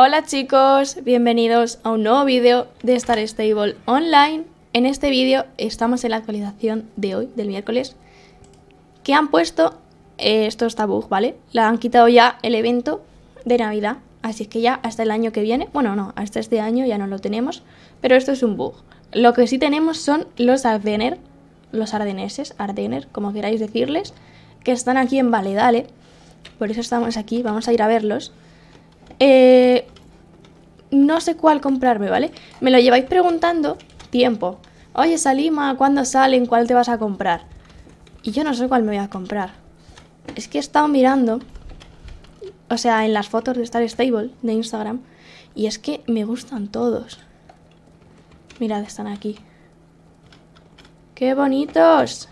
Hola chicos, bienvenidos a un nuevo vídeo de Star Stable Online. En este vídeo estamos en la actualización de hoy, del miércoles, que han puesto, estos eh, esto bug, ¿vale? La han quitado ya el evento de Navidad, así que ya hasta el año que viene, bueno no, hasta este año ya no lo tenemos, pero esto es un bug. Lo que sí tenemos son los Ardener, los ardeneses, Ardener, como queráis decirles, que están aquí en Valedale, por eso estamos aquí, vamos a ir a verlos. Eh, no sé cuál comprarme, ¿vale? Me lo lleváis preguntando tiempo. Oye, Salima, ¿cuándo salen? ¿Cuál te vas a comprar? Y yo no sé cuál me voy a comprar. Es que he estado mirando, o sea, en las fotos de Star Stable de Instagram, y es que me gustan todos. Mirad, están aquí. ¡Qué bonitos!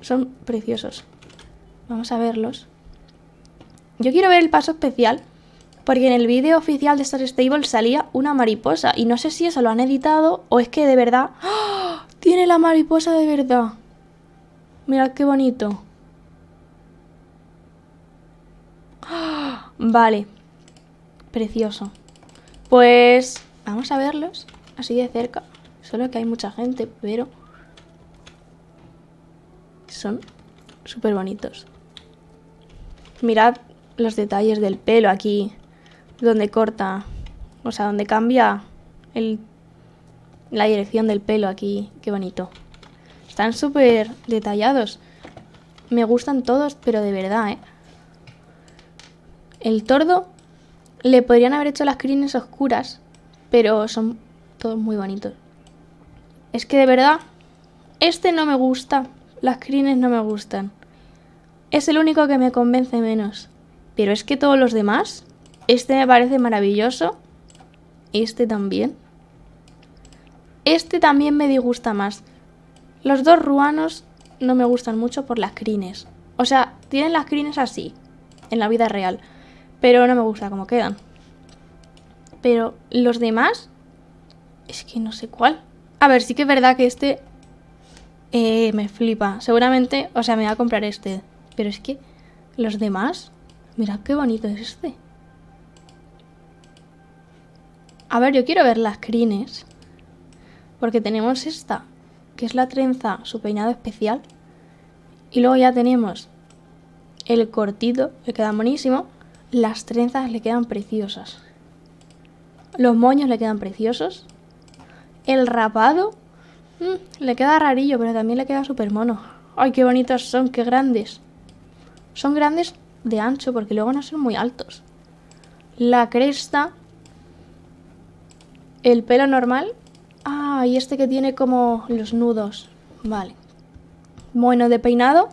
Son preciosos. Vamos a verlos. Yo quiero ver el paso especial porque en el vídeo oficial de Star Stable salía una mariposa. Y no sé si eso lo han editado o es que de verdad... ¡Ah! Tiene la mariposa de verdad. Mirad qué bonito. ¡Ah! Vale. Precioso. Pues vamos a verlos así de cerca. Solo que hay mucha gente, pero... Son súper bonitos. Mirad los detalles del pelo aquí donde corta, o sea, donde cambia la dirección del pelo aquí. Qué bonito. Están súper detallados. Me gustan todos, pero de verdad, ¿eh? El tordo le podrían haber hecho las crines oscuras, pero son todos muy bonitos. Es que de verdad, este no me gusta. Las crines no me gustan. Es el único que me convence menos. Pero es que todos los demás este me parece maravilloso. Este también. Este también me disgusta más. Los dos ruanos no me gustan mucho por las crines. O sea, tienen las crines así, en la vida real. Pero no me gusta cómo quedan. Pero los demás... Es que no sé cuál. A ver, sí que es verdad que este... Eh, me flipa. Seguramente, o sea, me voy a comprar este. Pero es que los demás... Mira qué bonito es este. A ver, yo quiero ver las crines. Porque tenemos esta, que es la trenza, su peinado especial. Y luego ya tenemos el cortito, le queda monísimo, Las trenzas le quedan preciosas. Los moños le quedan preciosos. El rapado mm, le queda rarillo, pero también le queda súper mono. ¡Ay, qué bonitos son! ¡Qué grandes! Son grandes de ancho, porque luego no son muy altos. La cresta el pelo normal. Ah, y este que tiene como los nudos. Vale. Bueno, de peinado.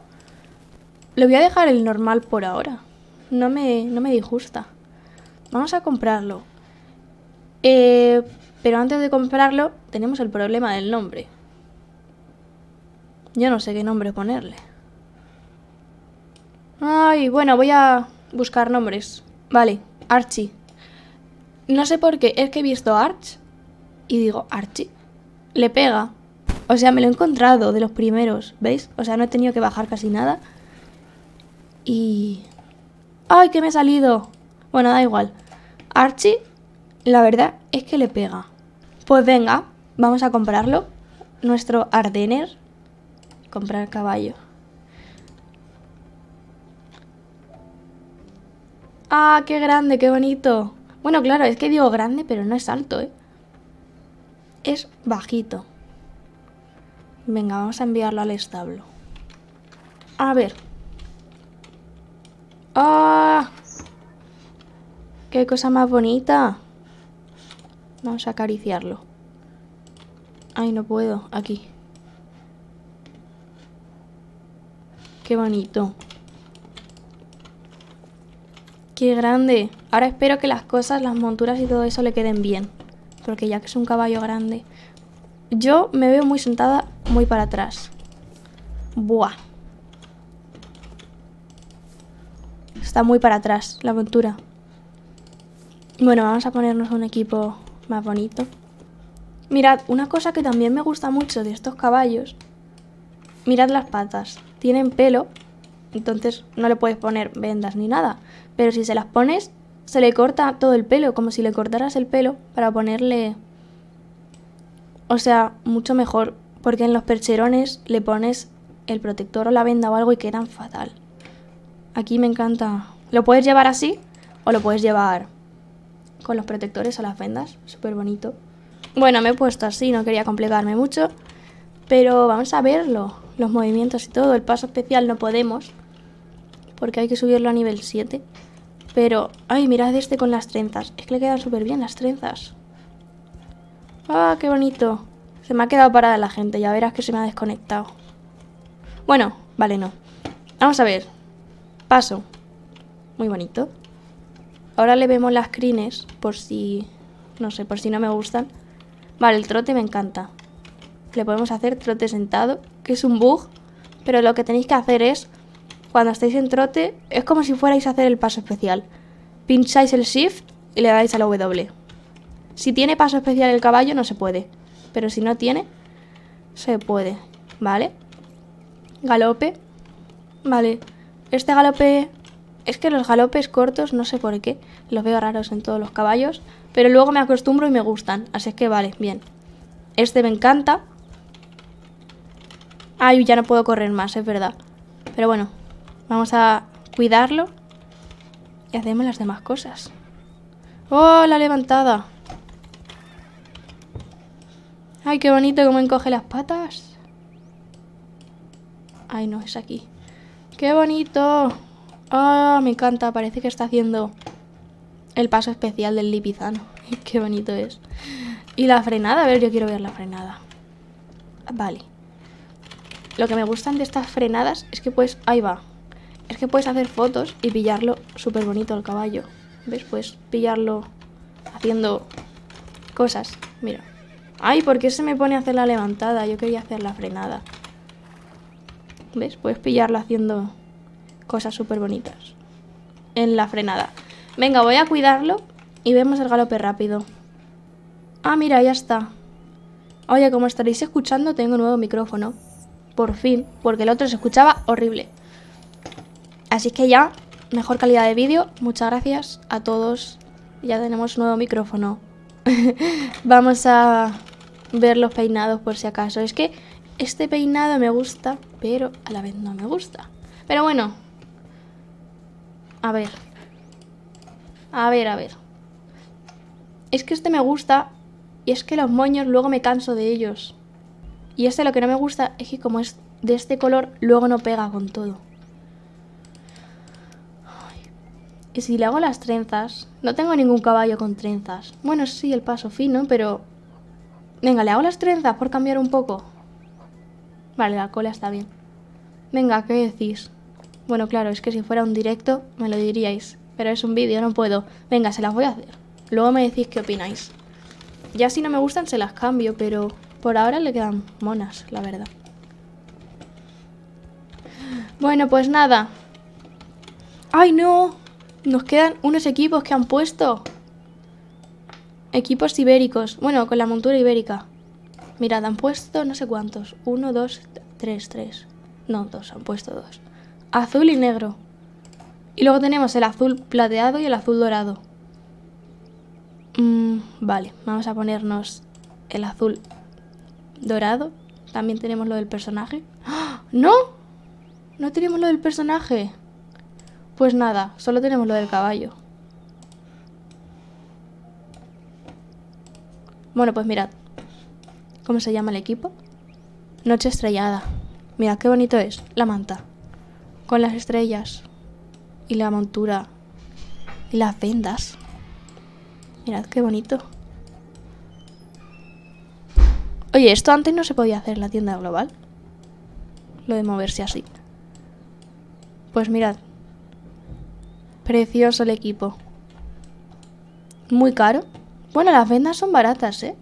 Le voy a dejar el normal por ahora. No me, no me disgusta. Vamos a comprarlo. Eh, pero antes de comprarlo, tenemos el problema del nombre. Yo no sé qué nombre ponerle. Ay, bueno, voy a buscar nombres. Vale, Archie. No sé por qué, es que he visto Arch y digo, Archie, le pega. O sea, me lo he encontrado de los primeros, ¿veis? O sea, no he tenido que bajar casi nada. Y... ¡Ay, que me ha salido! Bueno, da igual. Archie, la verdad es que le pega. Pues venga, vamos a comprarlo. Nuestro Ardener. Comprar caballo. ¡Ah, qué grande, qué bonito! Bueno, claro, es que digo grande, pero no es alto, ¿eh? Es bajito. Venga, vamos a enviarlo al establo. A ver. ¡Ah! ¡Qué cosa más bonita! Vamos a acariciarlo. Ay, no puedo. Aquí. Qué bonito. ¡Qué grande! Ahora espero que las cosas, las monturas y todo eso le queden bien. Porque ya que es un caballo grande... Yo me veo muy sentada, muy para atrás. Buah. Está muy para atrás la montura. Bueno, vamos a ponernos un equipo más bonito. Mirad, una cosa que también me gusta mucho de estos caballos. Mirad las patas. Tienen pelo entonces no le puedes poner vendas ni nada. Pero si se las pones, se le corta todo el pelo, como si le cortaras el pelo para ponerle... O sea, mucho mejor, porque en los percherones le pones el protector o la venda o algo y quedan fatal. Aquí me encanta. Lo puedes llevar así o lo puedes llevar con los protectores o las vendas. Súper bonito. Bueno, me he puesto así, no quería complicarme mucho. Pero vamos a verlo. Los movimientos y todo. El paso especial no podemos porque hay que subirlo a nivel 7. Pero, ay, mirad este con las trenzas. Es que le quedan súper bien las trenzas. ¡Ah, qué bonito! Se me ha quedado parada la gente, ya verás que se me ha desconectado. Bueno, vale, no. Vamos a ver. Paso. Muy bonito. Ahora le vemos las crines, por si... No sé, por si no me gustan. Vale, el trote me encanta. Le podemos hacer trote sentado, que es un bug. Pero lo que tenéis que hacer es cuando estáis en trote, es como si fuerais a hacer el paso especial. Pincháis el shift y le dais a la W. Si tiene paso especial el caballo, no se puede. Pero si no tiene, se puede. ¿Vale? Galope. Vale. Este galope... Es que los galopes cortos, no sé por qué, los veo raros en todos los caballos. Pero luego me acostumbro y me gustan. Así que vale, bien. Este me encanta. Ay, ya no puedo correr más, es verdad. Pero bueno, Vamos a cuidarlo y hacemos las demás cosas. ¡Oh, la levantada! ¡Ay, qué bonito cómo encoge las patas! Ay, no, es aquí. ¡Qué bonito! ah me encanta! Parece que está haciendo el paso especial del lipizano. ¡Qué bonito es! Y la frenada, a ver, yo quiero ver la frenada. Vale. Lo que me gustan de estas frenadas es que pues... Ahí va. Es que puedes hacer fotos y pillarlo súper bonito al caballo. ¿Ves? Puedes pillarlo haciendo cosas. Mira. Ay, ¿por qué se me pone a hacer la levantada? Yo quería hacer la frenada. ¿Ves? Puedes pillarlo haciendo cosas súper bonitas. En la frenada. Venga, voy a cuidarlo y vemos el galope rápido. Ah, mira, ya está. Oye, como estaréis escuchando, tengo un nuevo micrófono. Por fin, porque el otro se escuchaba horrible. Así que ya, mejor calidad de vídeo. Muchas gracias a todos. Ya tenemos nuevo micrófono. Vamos a ver los peinados por si acaso. Es que este peinado me gusta, pero a la vez no me gusta. Pero bueno. A ver. A ver, a ver. Es que este me gusta y es que los moños luego me canso de ellos. Y este lo que no me gusta es que como es de este color, luego no pega con todo. Y si le hago las trenzas, no tengo ningún caballo con trenzas. Bueno, sí, el paso fino, pero... Venga, le hago las trenzas por cambiar un poco. Vale, la cola está bien. Venga, ¿qué decís? Bueno, claro, es que si fuera un directo me lo diríais. Pero es un vídeo, no puedo. Venga, se las voy a hacer. Luego me decís qué opináis. Ya si no me gustan se las cambio, pero por ahora le quedan monas, la verdad. Bueno, pues nada. ¡Ay, no! Nos quedan unos equipos que han puesto. Equipos ibéricos. Bueno, con la montura ibérica. Mirad, han puesto no sé cuántos. Uno, dos, tres, tres. No, dos, han puesto dos. Azul y negro. Y luego tenemos el azul plateado y el azul dorado. Mm, vale, vamos a ponernos el azul dorado. También tenemos lo del personaje. ¡Ah! ¡No! No tenemos lo del personaje. Pues nada, solo tenemos lo del caballo. Bueno, pues mirad. ¿Cómo se llama el equipo? Noche estrellada. Mirad qué bonito es. La manta. Con las estrellas. Y la montura. Y las vendas. Mirad qué bonito. Oye, esto antes no se podía hacer en la tienda global. Lo de moverse así. Pues mirad, Precioso el equipo. Muy caro. Bueno, las vendas son baratas, ¿eh?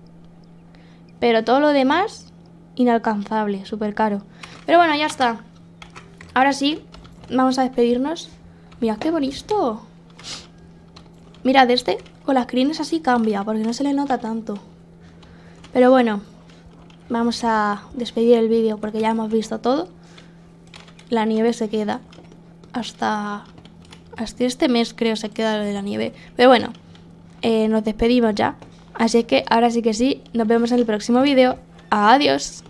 Pero todo lo demás, inalcanzable, súper caro. Pero bueno, ya está. Ahora sí, vamos a despedirnos. Mirad qué bonito. Mirad, este con las crines así cambia, porque no se le nota tanto. Pero bueno, vamos a despedir el vídeo porque ya hemos visto todo. La nieve se queda hasta hasta este mes creo se queda lo de la nieve. Pero bueno, eh, nos despedimos ya. Así que ahora sí que sí, nos vemos en el próximo vídeo. Adiós.